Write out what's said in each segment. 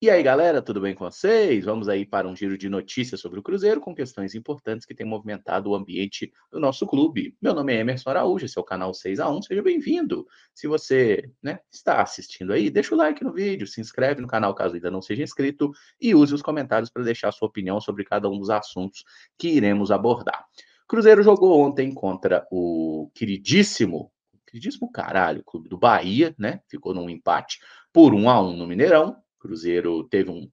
E aí, galera, tudo bem com vocês? Vamos aí para um giro de notícias sobre o Cruzeiro com questões importantes que têm movimentado o ambiente do nosso clube. Meu nome é Emerson Araújo, esse é o canal 6 a 1 seja bem-vindo. Se você né, está assistindo aí, deixa o like no vídeo, se inscreve no canal caso ainda não seja inscrito e use os comentários para deixar sua opinião sobre cada um dos assuntos que iremos abordar. Cruzeiro jogou ontem contra o queridíssimo Acredito pro caralho, o clube do Bahia, né? Ficou num empate por um a um no Mineirão. Cruzeiro teve um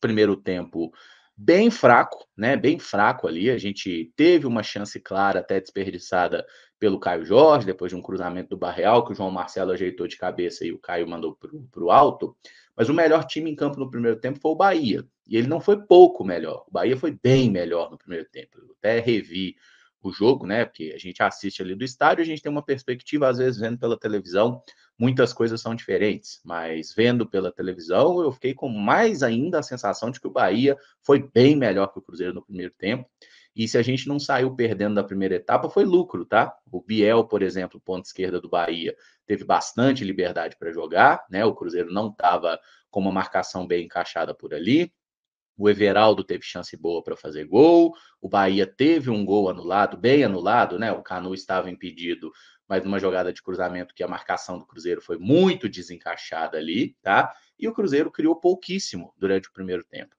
primeiro tempo bem fraco, né? Bem fraco ali. A gente teve uma chance clara, até desperdiçada pelo Caio Jorge, depois de um cruzamento do Barreal, que o João Marcelo ajeitou de cabeça e o Caio mandou para o alto. Mas o melhor time em campo no primeiro tempo foi o Bahia. E ele não foi pouco melhor. O Bahia foi bem melhor no primeiro tempo. Eu até revi o jogo, né? Porque a gente assiste ali do estádio, a gente tem uma perspectiva, às vezes, vendo pela televisão, muitas coisas são diferentes, mas vendo pela televisão, eu fiquei com mais ainda a sensação de que o Bahia foi bem melhor que o Cruzeiro no primeiro tempo. E se a gente não saiu perdendo da primeira etapa, foi lucro, tá? O Biel, por exemplo, ponta esquerda do Bahia, teve bastante liberdade para jogar, né? O Cruzeiro não estava com uma marcação bem encaixada por ali. O Everaldo teve chance boa para fazer gol. O Bahia teve um gol anulado, bem anulado, né? O Canu estava impedido, mas numa jogada de cruzamento que a marcação do Cruzeiro foi muito desencaixada ali, tá? E o Cruzeiro criou pouquíssimo durante o primeiro tempo.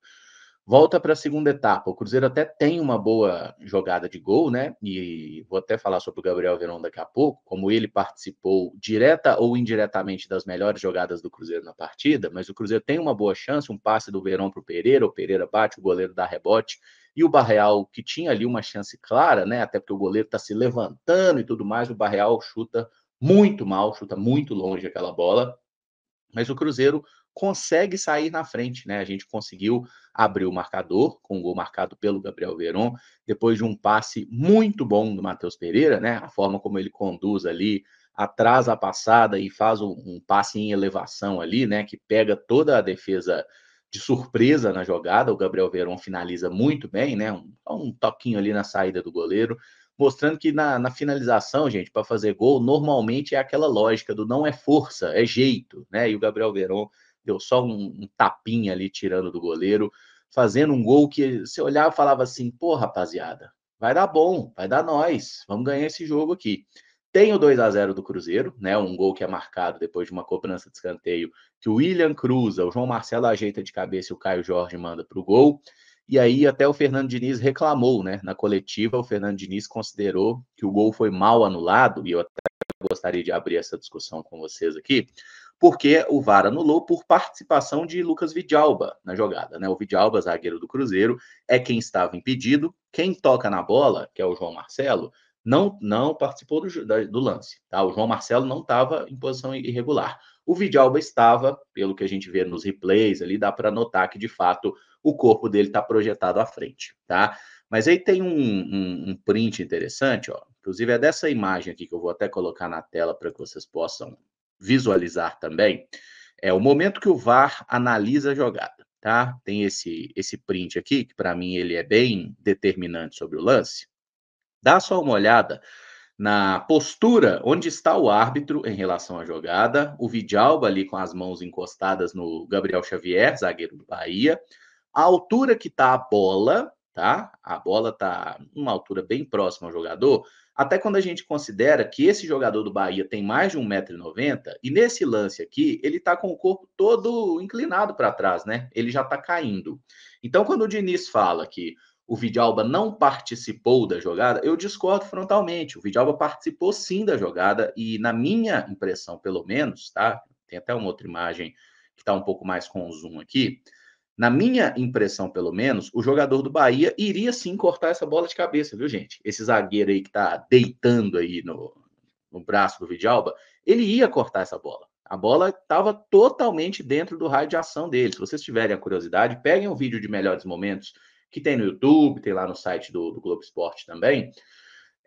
Volta para a segunda etapa. O Cruzeiro até tem uma boa jogada de gol, né? E vou até falar sobre o Gabriel Verão daqui a pouco, como ele participou direta ou indiretamente das melhores jogadas do Cruzeiro na partida. Mas o Cruzeiro tem uma boa chance, um passe do Verão para o Pereira, o Pereira bate, o goleiro dá rebote. E o Barreal, que tinha ali uma chance clara, né? Até porque o goleiro está se levantando e tudo mais, o Barreal chuta muito mal, chuta muito longe aquela bola. Mas o Cruzeiro consegue sair na frente, né? A gente conseguiu abrir o marcador com o um gol marcado pelo Gabriel Veron, depois de um passe muito bom do Matheus Pereira, né? A forma como ele conduz ali, atrasa a passada e faz um, um passe em elevação ali, né? Que pega toda a defesa de surpresa na jogada. O Gabriel Veron finaliza muito bem, né? Um, um toquinho ali na saída do goleiro, mostrando que na, na finalização, gente, para fazer gol, normalmente é aquela lógica do não é força, é jeito, né? E o Gabriel Veron deu só um, um tapinha ali tirando do goleiro, fazendo um gol que se e falava assim, pô, rapaziada, vai dar bom, vai dar nós, vamos ganhar esse jogo aqui. Tem o 2 a 0 do Cruzeiro, né? Um gol que é marcado depois de uma cobrança de escanteio que o William cruza, o João Marcelo ajeita de cabeça e o Caio Jorge manda para o gol. E aí até o Fernando Diniz reclamou, né? Na coletiva, o Fernando Diniz considerou que o gol foi mal anulado, e eu até gostaria de abrir essa discussão com vocês aqui porque o VAR anulou por participação de Lucas Vidalba na jogada. Né? O Vidalba, zagueiro do Cruzeiro, é quem estava impedido. Quem toca na bola, que é o João Marcelo, não, não participou do, do lance. Tá? O João Marcelo não estava em posição irregular. O Vidalba estava, pelo que a gente vê nos replays ali, dá para notar que de fato o corpo dele está projetado à frente, tá? Mas aí tem um, um, um, print interessante, ó. Inclusive é dessa imagem aqui que eu vou até colocar na tela para que vocês possam visualizar também é o momento que o VAR analisa a jogada, tá? Tem esse esse print aqui que para mim ele é bem determinante sobre o lance. Dá só uma olhada na postura onde está o árbitro em relação à jogada, o Vidalba ali com as mãos encostadas no Gabriel Xavier, zagueiro do Bahia, a altura que está a bola tá? A bola tá numa altura bem próxima ao jogador, até quando a gente considera que esse jogador do Bahia tem mais de 1,90m, e nesse lance aqui, ele tá com o corpo todo inclinado para trás, né? Ele já tá caindo. Então, quando o Diniz fala que o Vidalba não participou da jogada, eu discordo frontalmente. O Vidalba participou sim da jogada, e na minha impressão, pelo menos, tá? Tem até uma outra imagem que tá um pouco mais com zoom aqui na minha impressão, pelo menos, o jogador do Bahia iria sim cortar essa bola de cabeça, viu, gente? Esse zagueiro aí que tá deitando aí no, no braço do Vidalba, ele ia cortar essa bola. A bola estava totalmente dentro do raio de ação dele. Se vocês tiverem a curiosidade, peguem o um vídeo de melhores momentos que tem no YouTube, tem lá no site do, do Globo Esporte também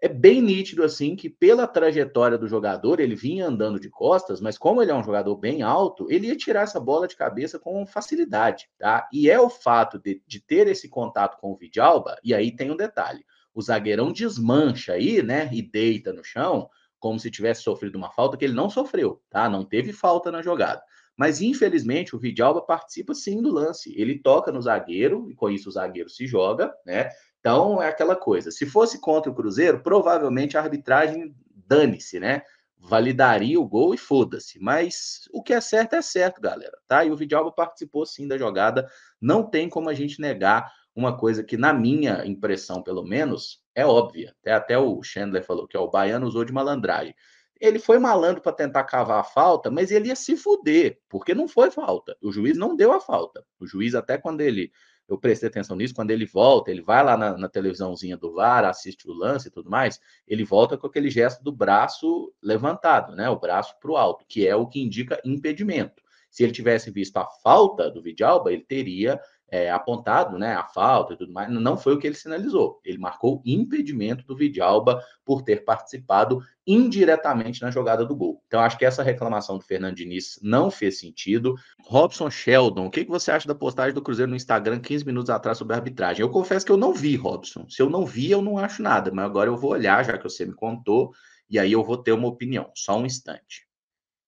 é bem nítido assim que pela trajetória do jogador, ele vinha andando de costas, mas como ele é um jogador bem alto, ele ia tirar essa bola de cabeça com facilidade, tá? E é o fato de, de ter esse contato com o Vidalba, e aí tem um detalhe, o zagueirão desmancha aí, né, e deita no chão, como se tivesse sofrido uma falta que ele não sofreu, tá? Não teve falta na jogada. Mas infelizmente o Vidalba participa sim do lance. Ele toca no zagueiro e com isso o zagueiro se joga, né? Então é aquela coisa. Se fosse contra o Cruzeiro, provavelmente a arbitragem dane-se, né? Validaria o gol e foda-se. Mas o que é certo é certo, galera, tá? E o Vidalba participou sim da jogada. Não tem como a gente negar uma coisa que, na minha impressão, pelo menos, é óbvia. Até, até o Chandler falou que ó, o baiano usou de malandragem. Ele foi malandro para tentar cavar a falta, mas ele ia se fuder, porque não foi falta. O juiz não deu a falta. O juiz, até quando ele eu prestei atenção nisso, quando ele volta, ele vai lá na, na televisãozinha do VAR, assiste o lance e tudo mais, ele volta com aquele gesto do braço levantado, né? O braço para o alto, que é o que indica impedimento. Se ele tivesse visto a falta do Vidalba, ele teria é, apontado, né, a falta e tudo mais, não foi o que ele sinalizou. Ele marcou impedimento do Vidalba por ter participado indiretamente na jogada do gol. Então, acho que essa reclamação do Fernando Diniz não fez sentido. Robson Sheldon, o que, que você acha da postagem do Cruzeiro no Instagram 15 minutos atrás sobre a arbitragem? Eu confesso que eu não vi, Robson. Se eu não vi, eu não acho nada, mas agora eu vou olhar, já que você me contou, e aí eu vou ter uma opinião. Só um instante.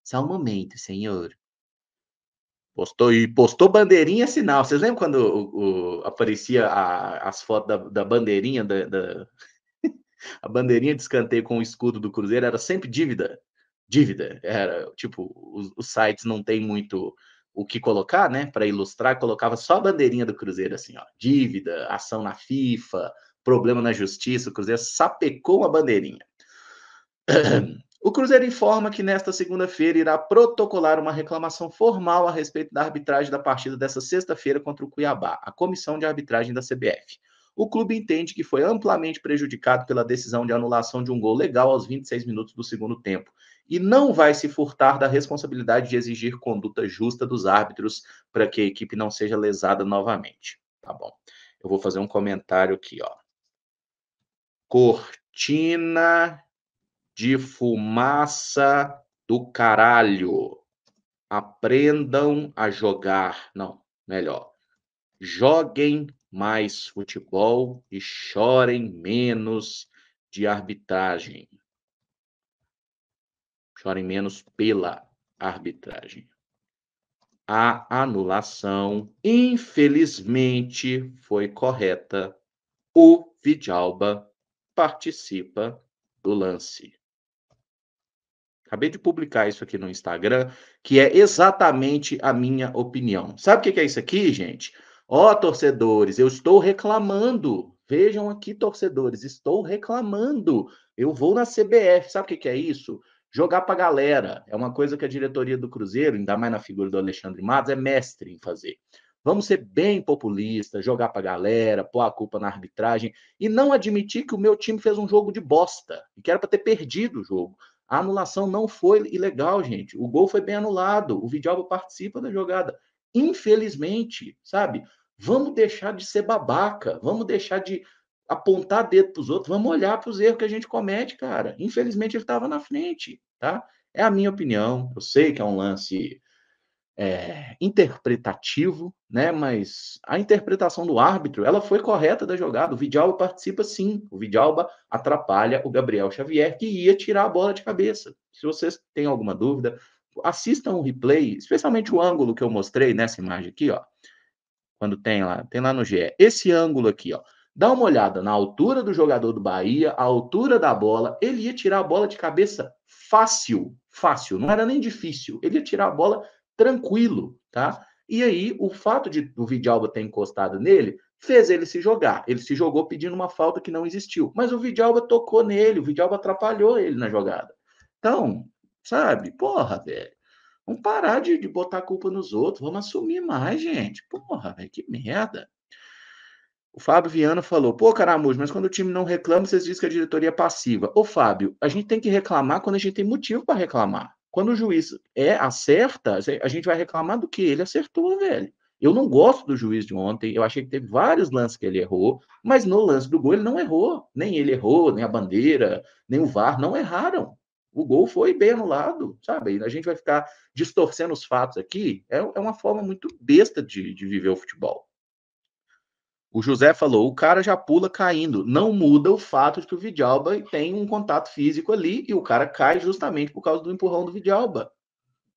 Só um momento, senhor. Postou e postou bandeirinha sinal. Vocês lembram quando o, o, aparecia a, as fotos da, da bandeirinha da, da... a bandeirinha de escanteio com o escudo do Cruzeiro era sempre dívida. Dívida. Era tipo, os, os sites não tem muito o que colocar, né? Para ilustrar, colocava só a bandeirinha do Cruzeiro assim, ó. Dívida, ação na FIFA, problema na justiça, o Cruzeiro sapecou a bandeirinha. Cruzeiro informa que nesta segunda-feira irá protocolar uma reclamação formal a respeito da arbitragem da partida dessa sexta-feira contra o Cuiabá, a comissão de arbitragem da CBF. O clube entende que foi amplamente prejudicado pela decisão de anulação de um gol legal aos 26 minutos do segundo tempo e não vai se furtar da responsabilidade de exigir conduta justa dos árbitros para que a equipe não seja lesada novamente. Tá bom. Eu vou fazer um comentário aqui, ó. Cortina de fumaça do caralho. Aprendam a jogar. Não, melhor. Joguem mais futebol e chorem menos de arbitragem. Chorem menos pela arbitragem. A anulação, infelizmente, foi correta. O Vidalba participa do lance. Acabei de publicar isso aqui no Instagram, que é exatamente a minha opinião. Sabe o que é isso aqui, gente? Ó, oh, torcedores, eu estou reclamando. Vejam aqui, torcedores, estou reclamando. Eu vou na CBF. Sabe o que é isso? Jogar para galera. É uma coisa que a diretoria do Cruzeiro, ainda mais na figura do Alexandre Matos, é mestre em fazer. Vamos ser bem populistas, jogar para galera, pôr a culpa na arbitragem e não admitir que o meu time fez um jogo de bosta e que era para ter perdido o jogo. A anulação não foi ilegal, gente. O gol foi bem anulado. O Vidalba participa da jogada. Infelizmente, sabe? Vamos deixar de ser babaca. Vamos deixar de apontar dedo para os outros. Vamos olhar para os erros que a gente comete, cara. Infelizmente, ele estava na frente, tá? É a minha opinião. Eu sei que é um lance é, interpretativo, né? Mas a interpretação do árbitro, ela foi correta da jogada. O Vidalba participa sim. O Vidalba atrapalha o Gabriel Xavier que ia tirar a bola de cabeça. Se vocês têm alguma dúvida, assistam o replay, especialmente o ângulo que eu mostrei nessa imagem aqui, ó. Quando tem lá, tem lá no GE. Esse ângulo aqui, ó. Dá uma olhada na altura do jogador do Bahia, a altura da bola, ele ia tirar a bola de cabeça fácil, fácil, não era nem difícil. Ele ia tirar a bola tranquilo, tá? E aí, o fato de o Vidalba ter encostado nele fez ele se jogar. Ele se jogou pedindo uma falta que não existiu. Mas o Vidalba tocou nele, o Vidalba atrapalhou ele na jogada. Então, sabe? Porra, velho. Vamos parar de, de botar a culpa nos outros, vamos assumir mais, gente. Porra, velho, que merda. O Fábio Viana falou: pô, Caramujo, mas quando o time não reclama, vocês dizem que a diretoria é passiva. Ô, Fábio, a gente tem que reclamar quando a gente tem motivo para reclamar. Quando o juiz é acerta, a gente vai reclamar do que ele acertou, velho. Eu não gosto do juiz de ontem, eu achei que teve vários lances que ele errou, mas no lance do gol ele não errou. Nem ele errou, nem a bandeira, nem o VAR, não erraram. O gol foi bem anulado, sabe? A gente vai ficar distorcendo os fatos aqui, é, é uma forma muito besta de, de viver o futebol. O José falou, o cara já pula caindo. Não muda o fato de que o Vidalba tem um contato físico ali e o cara cai justamente por causa do empurrão do Vidalba.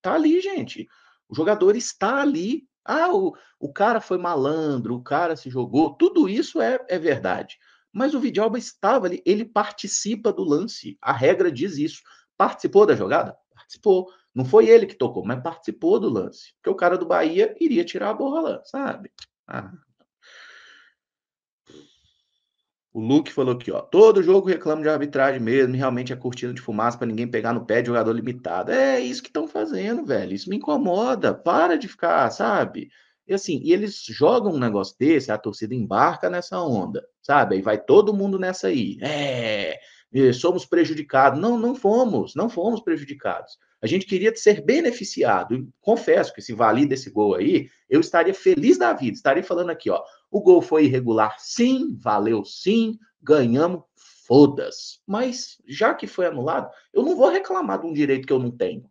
Tá ali, gente. O jogador está ali. Ah, o, o cara foi malandro, o cara se jogou. Tudo isso é, é verdade. Mas o Vidalba estava ali, ele participa do lance. A regra diz isso. Participou da jogada? Participou. Não foi ele que tocou, mas participou do lance. Porque o cara do Bahia iria tirar a bola, sabe? Ah. O Luke falou aqui, ó. Todo jogo reclama de arbitragem mesmo, realmente é cortina de fumaça para ninguém pegar no pé de jogador limitado. É isso que estão fazendo, velho. Isso me incomoda. Para de ficar, sabe? E assim, e eles jogam um negócio desse, a torcida embarca nessa onda, sabe? Aí vai todo mundo nessa aí. É, é somos prejudicados. Não, não fomos, não fomos prejudicados. A gente queria ser beneficiado. Confesso que se valida esse gol aí, eu estaria feliz da vida, estaria falando aqui, ó. O gol foi irregular, sim, valeu sim, ganhamos, foda-se. Mas já que foi anulado, eu não vou reclamar de um direito que eu não tenho.